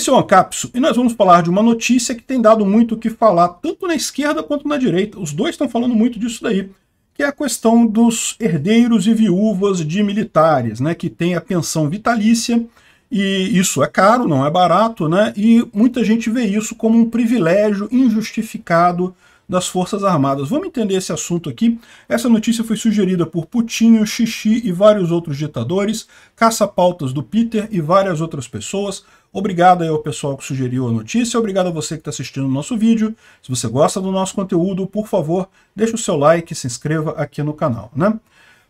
Esse é o Ancapsu e nós vamos falar de uma notícia que tem dado muito o que falar, tanto na esquerda quanto na direita. Os dois estão falando muito disso daí, que é a questão dos herdeiros e viúvas de militares, né, que tem a pensão vitalícia, e isso é caro, não é barato, né, e muita gente vê isso como um privilégio injustificado das Forças Armadas. Vamos entender esse assunto aqui. Essa notícia foi sugerida por Putinho, Xixi e vários outros ditadores, caça-pautas do Peter e várias outras pessoas. Obrigado aí ao pessoal que sugeriu a notícia, obrigado a você que está assistindo o nosso vídeo. Se você gosta do nosso conteúdo, por favor, deixe o seu like e se inscreva aqui no canal, né?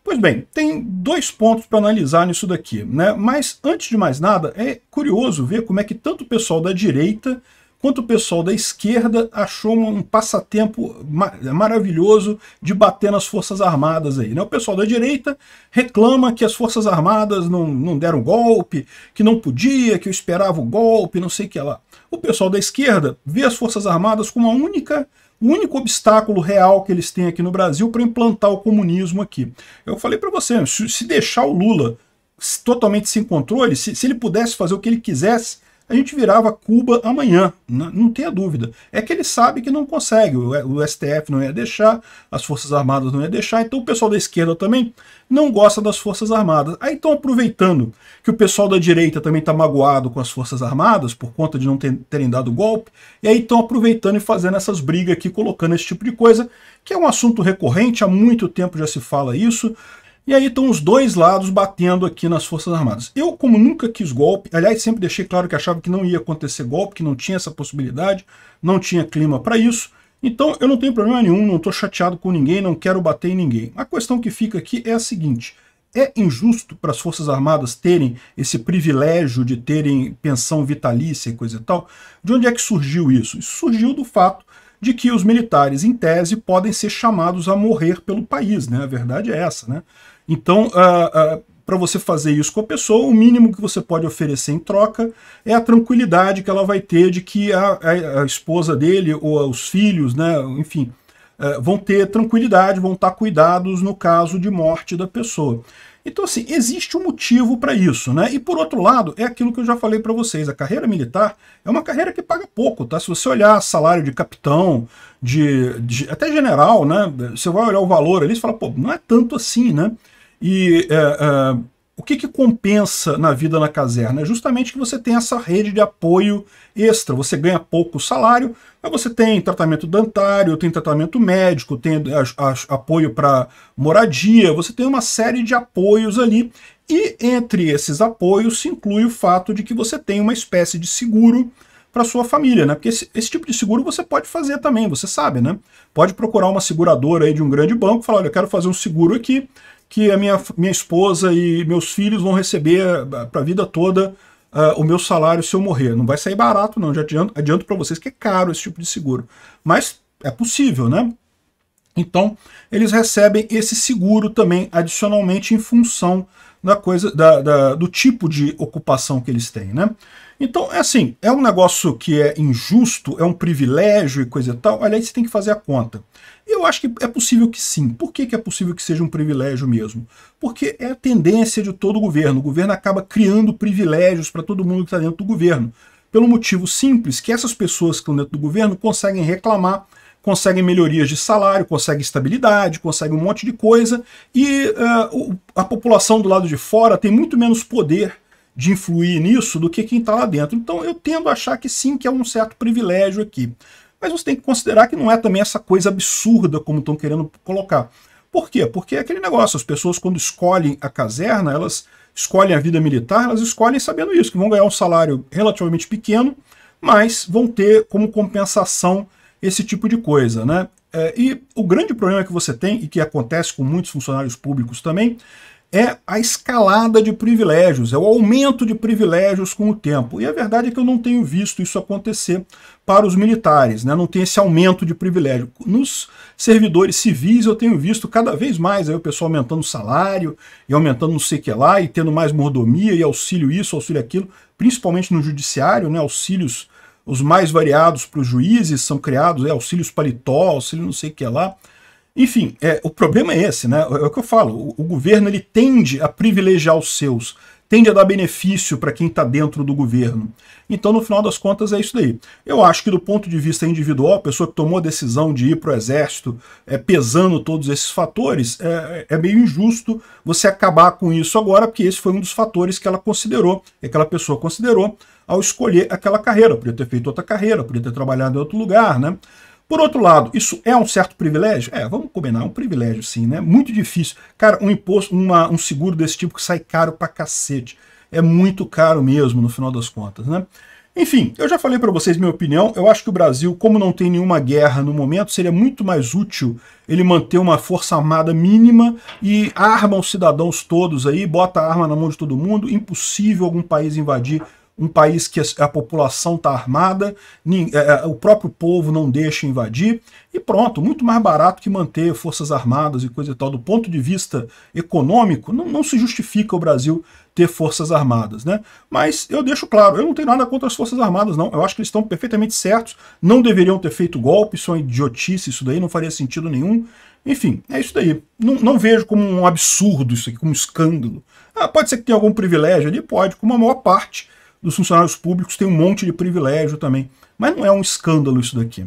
Pois bem, tem dois pontos para analisar nisso daqui, né? Mas antes de mais nada, é curioso ver como é que tanto o pessoal da direita quanto o pessoal da esquerda achou um passatempo maravilhoso de bater nas Forças Armadas aí. Né? O pessoal da direita reclama que as Forças Armadas não, não deram golpe, que não podia, que eu esperava o golpe, não sei o que lá. O pessoal da esquerda vê as Forças Armadas como a única o único obstáculo real que eles têm aqui no Brasil para implantar o comunismo aqui. Eu falei para você, se deixar o Lula totalmente sem controle, se, se ele pudesse fazer o que ele quisesse, a gente virava Cuba amanhã, né? não tenha dúvida. É que ele sabe que não consegue, o STF não ia deixar, as Forças Armadas não ia deixar, então o pessoal da esquerda também não gosta das Forças Armadas. Aí estão aproveitando que o pessoal da direita também está magoado com as Forças Armadas por conta de não terem dado golpe, e aí estão aproveitando e fazendo essas brigas aqui, colocando esse tipo de coisa, que é um assunto recorrente, há muito tempo já se fala isso. E aí estão os dois lados batendo aqui nas Forças Armadas. Eu, como nunca quis golpe, aliás, sempre deixei claro que achava que não ia acontecer golpe, que não tinha essa possibilidade, não tinha clima para isso, então eu não tenho problema nenhum, não estou chateado com ninguém, não quero bater em ninguém. A questão que fica aqui é a seguinte, é injusto para as Forças Armadas terem esse privilégio de terem pensão vitalícia e coisa e tal? De onde é que surgiu isso? Isso surgiu do fato de que os militares, em tese, podem ser chamados a morrer pelo país, né? A verdade é essa, né? Então, uh, ah, uh, ah, para você fazer isso com a pessoa, o mínimo que você pode oferecer em troca é a tranquilidade que ela vai ter de que a, a, a esposa dele ou os filhos, né? Enfim, uh, vão ter tranquilidade, vão estar cuidados no caso de morte da pessoa. Então, assim, existe um motivo para isso, né? E por outro lado, é aquilo que eu já falei para vocês: a carreira militar é uma carreira que paga pouco, tá? Se você olhar salário de capitão, de, de até general, né? Você vai olhar o valor ali e fala, pô, não é tanto assim, né? E é, é o que, que compensa na vida na caserna? É justamente que você tem essa rede de apoio extra. Você ganha pouco salário, mas você tem tratamento dentário, tem tratamento médico, tem a, a, apoio para moradia, você tem uma série de apoios ali. E entre esses apoios se inclui o fato de que você tem uma espécie de seguro para sua família, né? Porque esse, esse, tipo de seguro você pode fazer também, você sabe, né? Pode procurar uma seguradora aí de um grande banco, falar, olha, eu quero fazer um seguro aqui que a minha, minha esposa e meus filhos vão receber ah, para a vida toda uh, o meu salário se eu morrer. Não vai sair barato, não. Já adianto, adianto para vocês que é caro esse tipo de seguro. Mas é possível, né? Então, eles recebem esse seguro também, adicionalmente, em função da coisa da, da do tipo de ocupação que eles têm, né? Então, é assim, é um negócio que é injusto, é um privilégio e coisa e tal, aliás, você tem que fazer a conta. Eu acho que é possível que sim. Por que, que é possível que seja um privilégio mesmo? Porque é a tendência de todo o governo. O governo acaba criando privilégios para todo mundo que está dentro do governo. Pelo motivo simples que essas pessoas que estão dentro do governo conseguem reclamar, conseguem melhorias de salário, conseguem estabilidade, conseguem um monte de coisa, e uh, a população do lado de fora tem muito menos poder de influir nisso do que quem está lá dentro. Então eu tendo a achar que sim, que é um certo privilégio aqui. Mas você tem que considerar que não é também essa coisa absurda como estão querendo colocar. Por quê? Porque é aquele negócio, as pessoas quando escolhem a caserna, elas escolhem a vida militar, elas escolhem sabendo isso, que vão ganhar um salário relativamente pequeno, mas vão ter como compensação esse tipo de coisa, né? É, e o grande problema que você tem, e que acontece com muitos funcionários públicos também, é a escalada de privilégios, é o aumento de privilégios com o tempo. E a verdade é que eu não tenho visto isso acontecer para os militares, né? não tem esse aumento de privilégio. Nos servidores civis eu tenho visto cada vez mais aí o pessoal aumentando o salário, e aumentando não sei o que lá, e tendo mais mordomia, e auxílio isso, auxílio aquilo, principalmente no judiciário, né? auxílios os mais variados para os juízes são criados, é, auxílios paletó, auxílio não sei o que lá. Enfim, é, o problema é esse, né? É, é o que eu falo. O, o governo ele tende a privilegiar os seus, tende a dar benefício para quem está dentro do governo. Então, no final das contas, é isso daí. Eu acho que, do ponto de vista individual, a pessoa que tomou a decisão de ir para o exército, é, pesando todos esses fatores, é, é meio injusto você acabar com isso agora, porque esse foi um dos fatores que ela considerou, que aquela pessoa considerou ao escolher aquela carreira. Podia ter feito outra carreira, podia ter trabalhado em outro lugar, né? Por outro lado, isso é um certo privilégio? É, vamos combinar, é um privilégio sim, né? Muito difícil. Cara, um imposto, uma, um seguro desse tipo que sai caro pra cacete. É muito caro mesmo, no final das contas, né? Enfim, eu já falei para vocês minha opinião. Eu acho que o Brasil, como não tem nenhuma guerra no momento, seria muito mais útil ele manter uma força armada mínima e arma os cidadãos todos aí, bota a arma na mão de todo mundo. Impossível algum país invadir um país que a população está armada, é, é, o próprio povo não deixa invadir, e pronto, muito mais barato que manter forças armadas e coisa e tal. Do ponto de vista econômico, não, não se justifica o Brasil ter forças armadas, né? Mas eu deixo claro, eu não tenho nada contra as forças armadas, não. Eu acho que eles estão perfeitamente certos, não deveriam ter feito golpe, isso é idiotice, isso daí não faria sentido nenhum. Enfim, é isso daí. Não, não, vejo como um absurdo isso aqui, como um escândalo. Ah, pode ser que tenha algum privilégio ali? Pode, como a maior parte dos funcionários públicos tem um monte de privilégio também. Mas não é um escândalo isso daqui.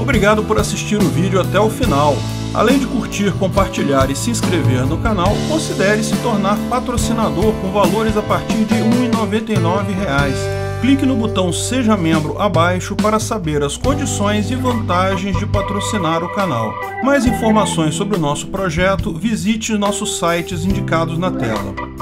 Obrigado por assistir o vídeo até o final. Além de curtir, compartilhar e se inscrever no canal, considere se tornar patrocinador com valores a partir de R$ 1,99 clique no botão Seja Membro abaixo para saber as condições e vantagens de patrocinar o canal. Mais informações sobre o nosso projeto, visite nossos sites indicados na tela.